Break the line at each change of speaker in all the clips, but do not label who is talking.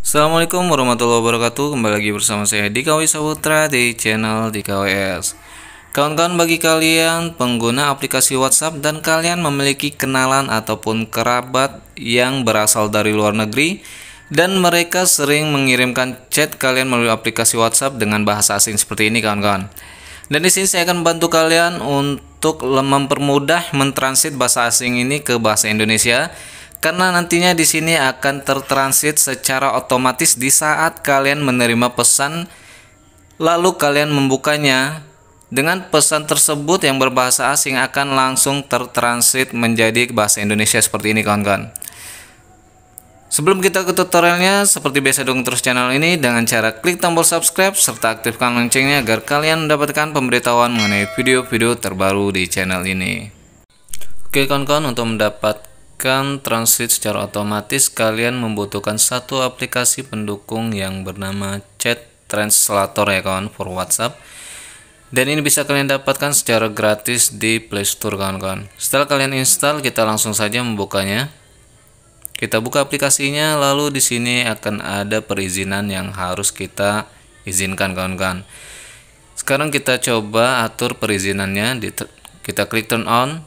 Assalamualaikum warahmatullahi wabarakatuh Kembali lagi bersama saya Dikawi Saputra di channel DKWS Kawan-kawan bagi kalian pengguna aplikasi WhatsApp dan kalian memiliki kenalan ataupun kerabat yang berasal dari luar negeri dan mereka sering mengirimkan chat kalian melalui aplikasi WhatsApp dengan bahasa asing seperti ini kawan-kawan dan di sini saya akan membantu kalian untuk mempermudah mentransit bahasa asing ini ke bahasa Indonesia karena nantinya di sini akan tertransit secara otomatis di saat kalian menerima pesan lalu kalian membukanya dengan pesan tersebut yang berbahasa asing akan langsung tertransit menjadi bahasa Indonesia seperti ini kawan-kawan Sebelum kita ke tutorialnya, seperti biasa dukung terus channel ini dengan cara klik tombol subscribe serta aktifkan loncengnya agar kalian mendapatkan pemberitahuan mengenai video-video terbaru di channel ini. Oke kawan-kawan, untuk mendapat mendapatkan translate secara otomatis, kalian membutuhkan satu aplikasi pendukung yang bernama Chat Translator ya kawan for WhatsApp. Dan ini bisa kalian dapatkan secara gratis di Play Store kawan-kawan. Setelah kalian install, kita langsung saja membukanya. Kita buka aplikasinya, lalu di sini akan ada perizinan yang harus kita izinkan kawan-kawan. Sekarang kita coba atur perizinannya, kita klik turn on,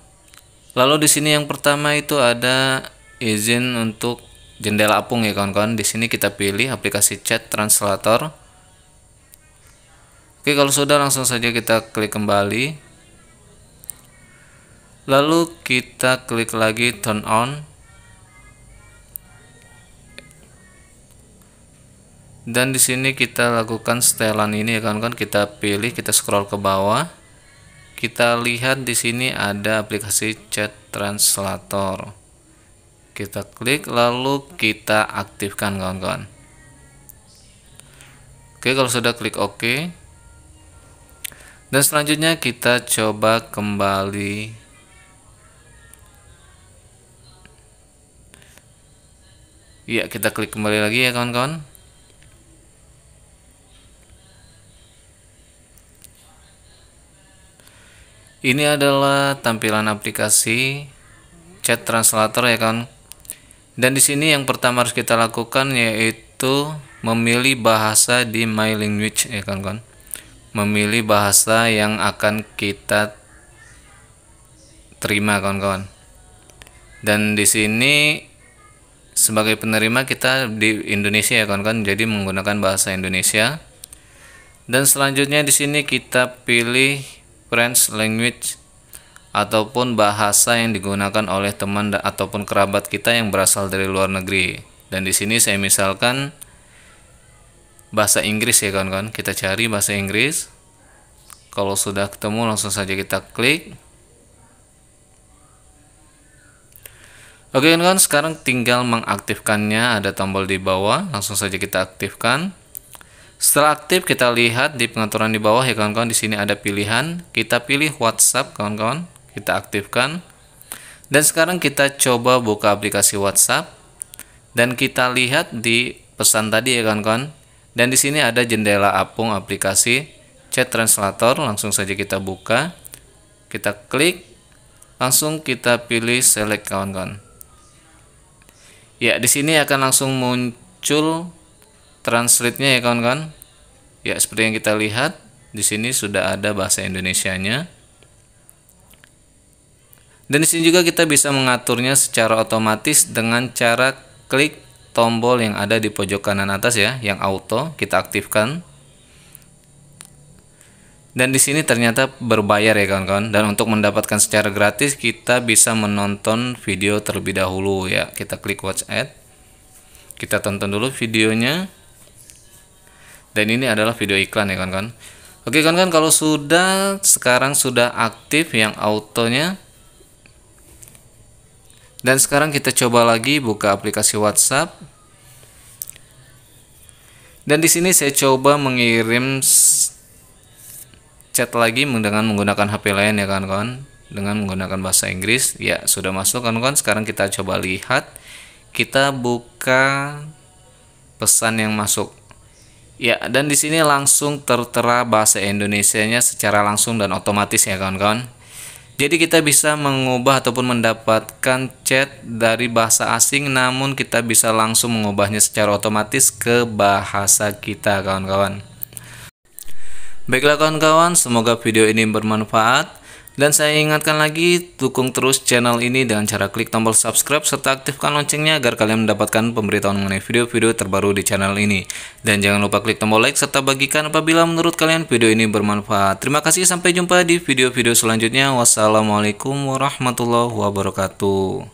Lalu di sini yang pertama itu ada izin untuk jendela apung ya kawan-kawan. Di sini kita pilih aplikasi chat translator. Oke, kalau sudah langsung saja kita klik kembali. Lalu kita klik lagi turn on. Dan di sini kita lakukan setelan ini ya kawan-kawan, kita pilih, kita scroll ke bawah kita lihat di sini ada aplikasi chat translator kita klik lalu kita aktifkan kawan-kawan oke kalau sudah klik ok dan selanjutnya kita coba kembali ya kita klik kembali lagi ya kawan-kawan Ini adalah tampilan aplikasi chat translator ya kan. Dan di sini yang pertama harus kita lakukan yaitu memilih bahasa di My Language ya kan kan. Memilih bahasa yang akan kita terima kawan-kawan. Dan di sini sebagai penerima kita di Indonesia ya kawan-kawan, jadi menggunakan bahasa Indonesia. Dan selanjutnya di sini kita pilih French language ataupun bahasa yang digunakan oleh teman ataupun kerabat kita yang berasal dari luar negeri. Dan di sini saya misalkan bahasa Inggris ya kawan-kawan. Kita cari bahasa Inggris. Kalau sudah ketemu langsung saja kita klik. Oke kawan-kawan, sekarang tinggal mengaktifkannya. Ada tombol di bawah, langsung saja kita aktifkan. Setelah aktif kita lihat di pengaturan di bawah ya kawan-kawan di sini ada pilihan. Kita pilih WhatsApp kawan-kawan, kita aktifkan. Dan sekarang kita coba buka aplikasi WhatsApp dan kita lihat di pesan tadi ya kawan-kawan. Dan di sini ada jendela apung aplikasi chat translator, langsung saja kita buka. Kita klik langsung kita pilih select kawan-kawan. Ya, di sini akan langsung muncul translate-nya ya kawan-kawan. Ya, seperti yang kita lihat di sini sudah ada bahasa Indonesianya. Dan di sini juga kita bisa mengaturnya secara otomatis dengan cara klik tombol yang ada di pojok kanan atas ya, yang auto kita aktifkan. Dan di sini ternyata berbayar ya kawan-kawan. Dan untuk mendapatkan secara gratis kita bisa menonton video terlebih dahulu ya. Kita klik watch ad. Kita tonton dulu videonya dan ini adalah video iklan ya kawan-kawan oke kawan-kawan kalau sudah sekarang sudah aktif yang autonya dan sekarang kita coba lagi buka aplikasi WhatsApp dan di sini saya coba mengirim chat lagi dengan menggunakan HP lain ya kawan-kawan dengan menggunakan bahasa Inggris ya sudah masuk kawan-kawan sekarang kita coba lihat kita buka pesan yang masuk Ya, dan di sini langsung tertera bahasa Indonesianya secara langsung dan otomatis ya kawan-kawan. Jadi kita bisa mengubah ataupun mendapatkan chat dari bahasa asing namun kita bisa langsung mengubahnya secara otomatis ke bahasa kita kawan-kawan. Baiklah kawan-kawan, semoga video ini bermanfaat. Dan saya ingatkan lagi, dukung terus channel ini dengan cara klik tombol subscribe serta aktifkan loncengnya agar kalian mendapatkan pemberitahuan mengenai video-video terbaru di channel ini. Dan jangan lupa klik tombol like serta bagikan apabila menurut kalian video ini bermanfaat. Terima kasih, sampai jumpa di video-video selanjutnya. Wassalamualaikum warahmatullahi wabarakatuh.